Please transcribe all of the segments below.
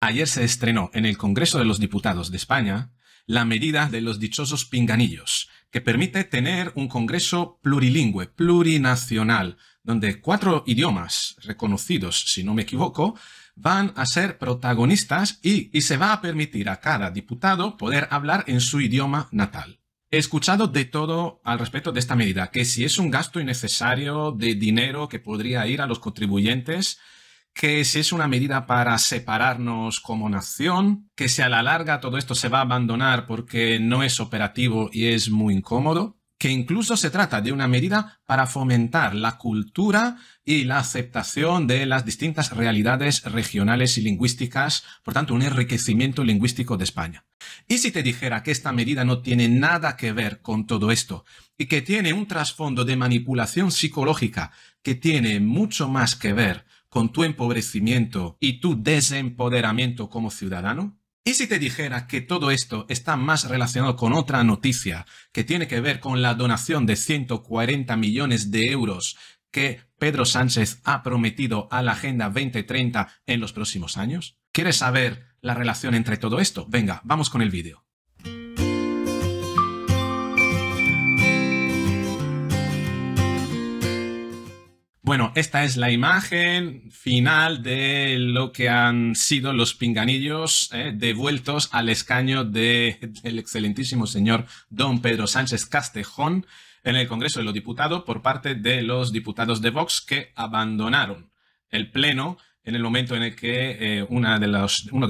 Ayer se estrenó en el Congreso de los Diputados de España la medida de los dichosos pinganillos, que permite tener un Congreso plurilingüe, plurinacional, donde cuatro idiomas reconocidos, si no me equivoco, van a ser protagonistas y, se va a permitir a cada diputado poder hablar en su idioma natal. He escuchado de todo al respecto de esta medida, que si es un gasto innecesario de dinero que podría ir a los contribuyentes, que si es una medida para separarnos como nación, que si a la larga todo esto se va a abandonar porque no es operativo y es muy incómodo, que incluso se trata de una medida para fomentar la cultura y la aceptación de las distintas realidades regionales y lingüísticas, por tanto, un enriquecimiento lingüístico de España. Y si te dijera que esta medida no tiene nada que ver con todo esto y que tiene un trasfondo de manipulación psicológica que tiene mucho más que ver con tu empobrecimiento y tu desempoderamiento como ciudadano? ¿Y si te dijera que todo esto está más relacionado con otra noticia que tiene que ver con la donación de 140 millones de euros que Pedro Sánchez ha prometido a la Agenda 2030 en los próximos años? ¿Quieres saber la relación entre todo esto? Venga, vamos con el vídeo. Bueno, esta es la imagen final de lo que han sido los pinganillos eh, devueltos al escaño del excelentísimo señor don Pedro Sánchez Castejón en el Congreso de los Diputados por parte de los diputados de Vox que abandonaron el Pleno en el momento en el que eh, uno de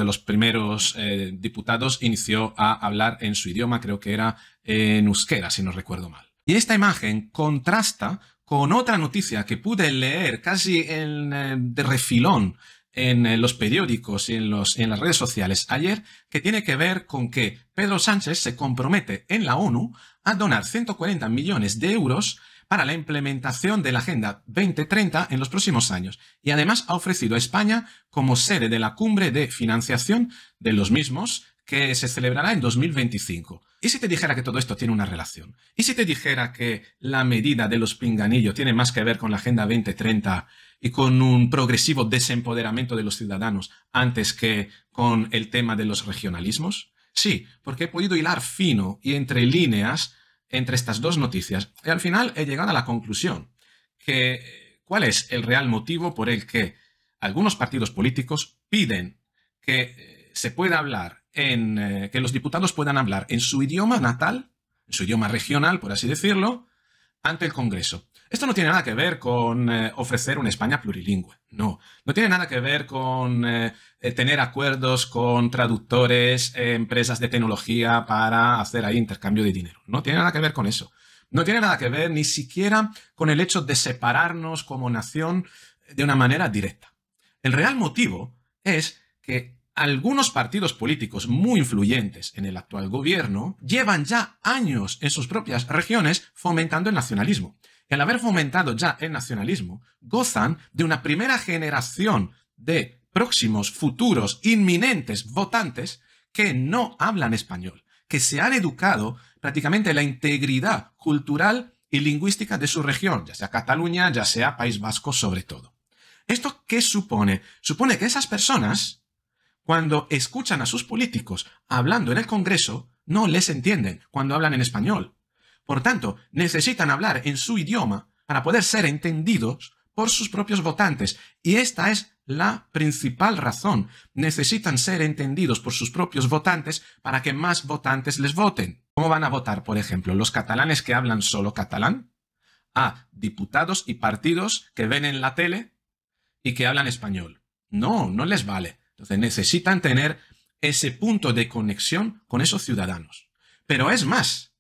los primeros eh, diputados inició a hablar en su idioma, creo que era en euskera, si no recuerdo mal. Y esta imagen contrasta con otra noticia que pude leer casi en, eh, de refilón en eh, los periódicos y en, en las redes sociales ayer, que tiene que ver con que Pedro Sánchez se compromete en la ONU a donar 140 millones de euros para la implementación de la Agenda 2030 en los próximos años y además ha ofrecido a España como sede de la cumbre de financiación de los mismos que se celebrará en 2025. ¿Y si te dijera que todo esto tiene una relación? ¿Y si te dijera que la medida de los pinganillos tiene más que ver con la Agenda 2030 y con un progresivo desempoderamiento de los ciudadanos antes que con el tema de los regionalismos? Sí, porque he podido hilar fino y entre líneas entre estas dos noticias y al final he llegado a la conclusión que eh, cuál es el real motivo por el que algunos partidos políticos piden que eh, se pueda hablar, en, eh, que los diputados puedan hablar en su idioma natal, en su idioma regional, por así decirlo, ante el Congreso. Esto no tiene nada que ver con eh, ofrecer una España plurilingüe, no. No tiene nada que ver con eh, tener acuerdos con traductores, empresas de tecnología para hacer ahí intercambio de dinero. No tiene nada que ver con eso. No tiene nada que ver ni siquiera con el hecho de separarnos como nación de una manera directa. El real motivo es que algunos partidos políticos muy influyentes en el actual gobierno llevan ya años en sus propias regiones fomentando el nacionalismo. Y al haber fomentado ya el nacionalismo, gozan de una primera generación de próximos, futuros, inminentes votantes que no hablan español, que se han educado prácticamente la integridad cultural y lingüística de su región, ya sea Cataluña, ya sea País Vasco sobre todo. ¿Esto qué supone? Supone que esas personas cuando escuchan a sus políticos hablando en el Congreso, no les entienden cuando hablan en español. Por tanto, necesitan hablar en su idioma para poder ser entendidos por sus propios votantes. Y esta es la principal razón. Necesitan ser entendidos por sus propios votantes para que más votantes les voten. ¿Cómo van a votar, por ejemplo, los catalanes que hablan solo catalán? A diputados y partidos que ven en la tele y que hablan español. No, no les vale. Entonces necesitan tener ese punto de conexión con esos ciudadanos. Pero es más,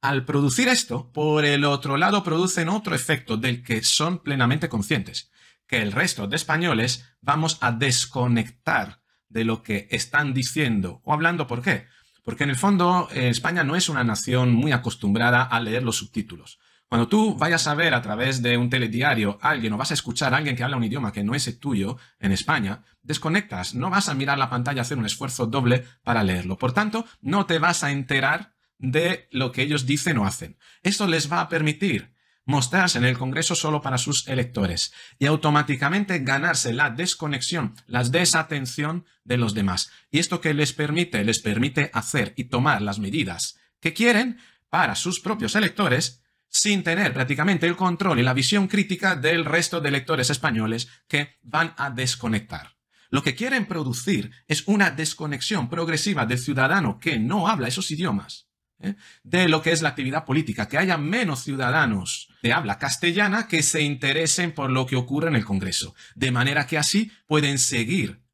al producir esto, por el otro lado producen otro efecto del que son plenamente conscientes, que el resto de españoles vamos a desconectar de lo que están diciendo o hablando. ¿Por qué? Porque en el fondo eh, España no es una nación muy acostumbrada a leer los subtítulos. Cuando tú vayas a ver a través de un telediario a alguien o vas a escuchar a alguien que habla un idioma que no es el tuyo en España, desconectas, no vas a mirar la pantalla, hacer un esfuerzo doble para leerlo. Por tanto, no te vas a enterar de lo que ellos dicen o hacen. Esto les va a permitir mostrarse en el Congreso solo para sus electores y automáticamente ganarse la desconexión, la desatención de los demás. ¿Y esto que les permite? Les permite hacer y tomar las medidas que quieren para sus propios electores sin tener prácticamente el control y la visión crítica del resto de lectores españoles que van a desconectar. Lo que quieren producir es una desconexión progresiva del ciudadano que no habla esos idiomas ¿eh? de lo que es la actividad política, que haya menos ciudadanos de habla castellana que se interesen por lo que ocurre en el Congreso, de manera que así pueden seguir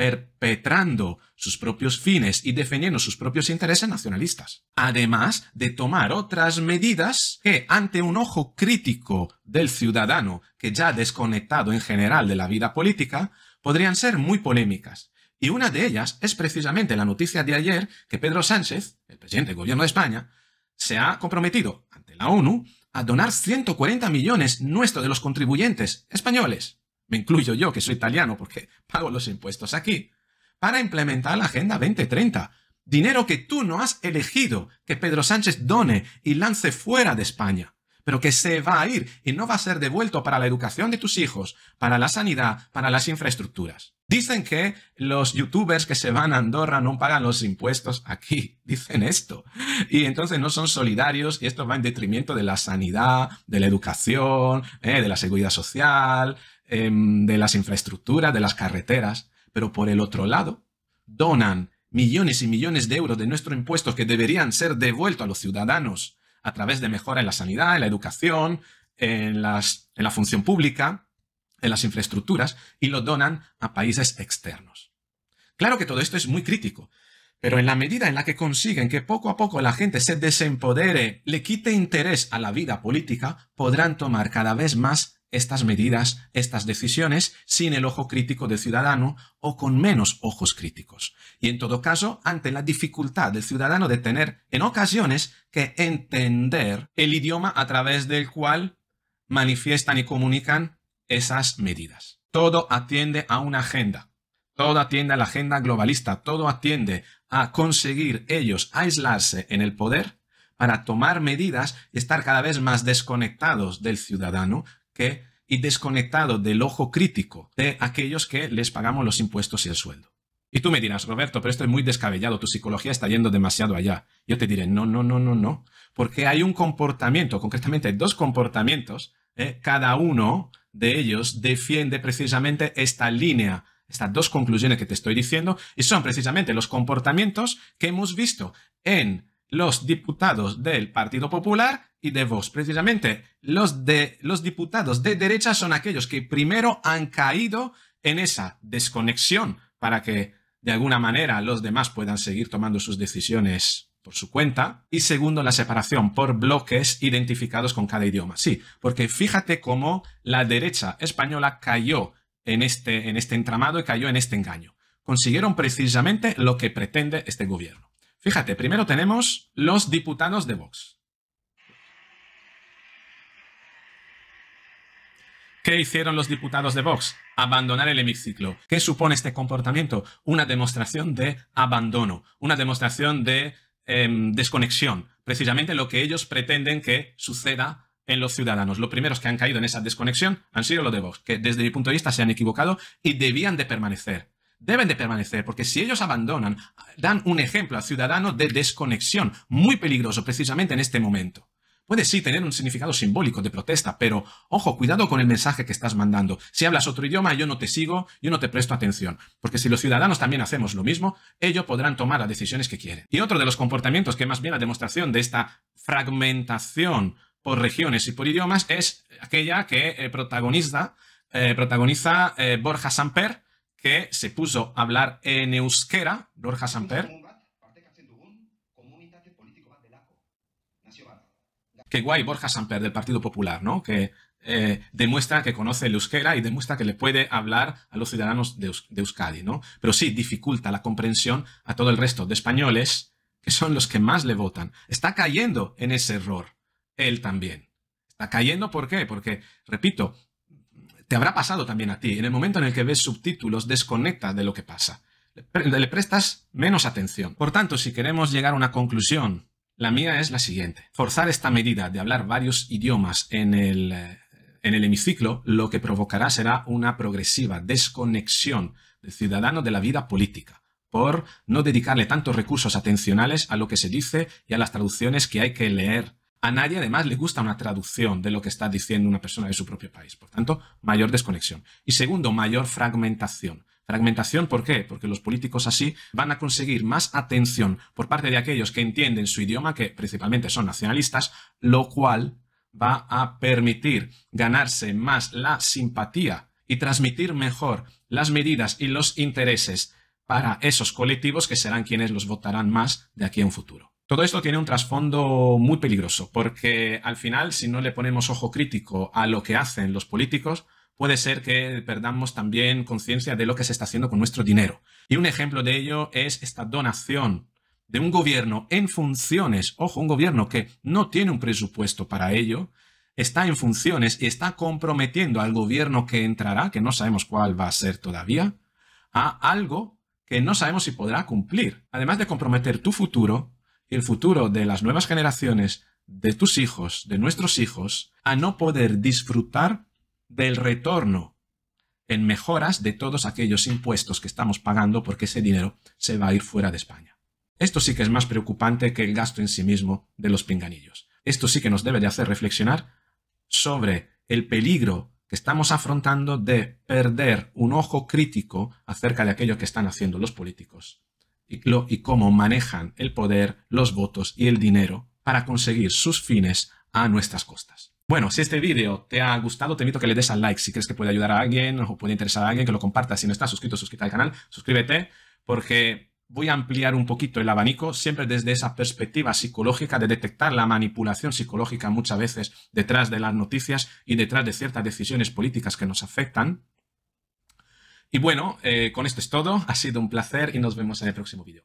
perpetrando sus propios fines y defendiendo sus propios intereses nacionalistas, además de tomar otras medidas que ante un ojo crítico del ciudadano, que ya ha desconectado en general de la vida política, podrían ser muy polémicas. Y una de ellas es precisamente la noticia de ayer que Pedro Sánchez, el presidente del gobierno de España, se ha comprometido ante la ONU a donar 140 millones nuestros de los contribuyentes españoles me incluyo yo, que soy italiano, porque pago los impuestos aquí, para implementar la Agenda 2030. Dinero que tú no has elegido que Pedro Sánchez done y lance fuera de España, pero que se va a ir y no va a ser devuelto para la educación de tus hijos, para la sanidad, para las infraestructuras. Dicen que los youtubers que se van a Andorra no pagan los impuestos aquí. Dicen esto. Y entonces no son solidarios y esto va en detrimento de la sanidad, de la educación, eh, de la seguridad social, Em, de las infraestructuras, de las carreteras, pero por el otro lado, donan millones y millones de euros de nuestro impuesto que deberían ser devueltos a los ciudadanos a través de mejora en la sanidad, en la educación, en, la función pública, en las infraestructuras, y lo donan a países externos. Claro que todo esto es muy crítico, pero en la medida en la que consiguen que poco a poco la gente se desempodere, le quite interés a la vida política, podrán tomar cada vez más estas medidas, estas decisiones, sin el ojo crítico del ciudadano o con menos ojos críticos. Y en todo caso, ante la dificultad del ciudadano de tener, en ocasiones, que entender el idioma a través del cual manifiestan y comunican esas medidas. Todo atiende a una agenda. Todo atiende a la agenda globalista. Todo atiende a conseguir ellos aislarse en el poder para tomar medidas y estar cada vez más desconectados del ciudadano, y desconectado del ojo crítico de aquellos que les pagamos los impuestos y el sueldo. Y tú me dirás, Roberto, pero esto es muy descabellado, tu psicología está yendo demasiado allá. Yo te diré, no, no, no, no, no, porque hay un comportamiento, concretamente dos comportamientos, eh, cada uno de ellos defiende precisamente esta línea, estas dos conclusiones que te estoy diciendo, y son precisamente los comportamientos que hemos visto en los diputados del Partido Popular y de Vox. Precisamente, los, de, los diputados de derecha son aquellos que primero han caído en esa desconexión para que de alguna manera los demás puedan seguir tomando sus decisiones por su cuenta. Y segundo, la separación por bloques identificados con cada idioma. Sí, porque fíjate cómo la derecha española cayó en este, en este entramado y cayó en este engaño. Consiguieron precisamente lo que pretende este gobierno. Fíjate, primero tenemos los diputados de Vox. ¿Qué hicieron los diputados de Vox? Abandonar el hemiciclo. ¿Qué supone este comportamiento? Una demostración de abandono, una demostración de em, desconexión. Precisamente lo que ellos pretenden que suceda en los ciudadanos. Los primeros que han caído en esa desconexión han sido los de Vox, que desde mi punto de vista se han equivocado y debían de permanecer deben de permanecer, porque si ellos abandonan, dan un ejemplo al ciudadano de desconexión, muy peligroso precisamente en este momento. Puede sí tener un significado simbólico de protesta, pero ojo, cuidado con el mensaje que estás mandando. Si hablas otro idioma, yo no te sigo, yo no te presto atención. Porque si los ciudadanos también hacemos lo mismo, ellos podrán tomar las decisiones que quieren. Y otro de los comportamientos que más bien la demostración de esta fragmentación por regiones y por idiomas es aquella que eh, protagoniza, eh, eh, Borja Samper, que se puso a hablar en euskera, Borja Samper. Qué guay Borja Samper del Partido Popular, ¿no? Que eh, demuestra que conoce el euskera y demuestra que le puede hablar a los ciudadanos de, de Euskadi, ¿no? Pero sí, dificulta la comprensión a todo el resto de españoles, que son los que más le votan. Está cayendo en ese error, él también. Está cayendo, ¿por qué? Porque, repito, te habrá pasado también a ti. En el momento en el que ves subtítulos, desconecta de lo que pasa. Le prestas menos atención. Por tanto, si queremos llegar a una conclusión, la mía es la siguiente. Forzar esta medida de hablar varios idiomas en el, eh, en el hemiciclo lo que provocará será una progresiva desconexión del ciudadano de la vida política por no dedicarle tantos recursos atencionales a lo que se dice y a las traducciones que hay que leer a nadie además le gusta una traducción de lo que está diciendo una persona de su propio país. Por tanto, mayor desconexión. Y segundo, mayor fragmentación. Fragmentación, ¿por qué? Porque los políticos así van a conseguir más atención por parte de aquellos que entienden su idioma, que principalmente son nacionalistas, lo cual va a permitir ganarse más la simpatía y transmitir mejor las medidas y los intereses para esos colectivos que serán quienes los votarán más de aquí a un futuro. Todo esto tiene un trasfondo muy peligroso, porque al final, si no le ponemos ojo crítico a lo que hacen los políticos, puede ser que perdamos también conciencia de lo que se está haciendo con nuestro dinero. Y un ejemplo de ello es esta donación de un gobierno en funciones, ojo, un gobierno que no tiene un presupuesto para ello, está en funciones y está comprometiendo al gobierno que entrará, que no sabemos cuál va a ser todavía, a algo que no sabemos si podrá cumplir. Además de comprometer tu futuro, y el futuro de las nuevas generaciones, de tus hijos, de nuestros hijos, a no poder disfrutar del retorno en mejoras de todos aquellos impuestos que estamos pagando porque ese dinero se va a ir fuera de España. Esto sí que es más preocupante que el gasto en sí mismo de los pinganillos. Esto sí que nos debe de hacer reflexionar sobre el peligro que estamos afrontando de perder un ojo crítico acerca de aquello que están haciendo los políticos y, cómo manejan el poder, los votos y el dinero para conseguir sus fines a nuestras costas. Bueno, si este vídeo te ha gustado, te invito a que le des al like si crees que puede ayudar a alguien o puede interesar a alguien, que lo compartas. Si no estás suscrito, suscríbete al canal, suscríbete, porque voy a ampliar un poquito el abanico, siempre desde esa perspectiva psicológica de detectar la manipulación psicológica muchas veces detrás de las noticias y detrás de ciertas decisiones políticas que nos afectan. Y bueno, eh, con esto es todo. Ha sido un placer y nos vemos en el próximo vídeo.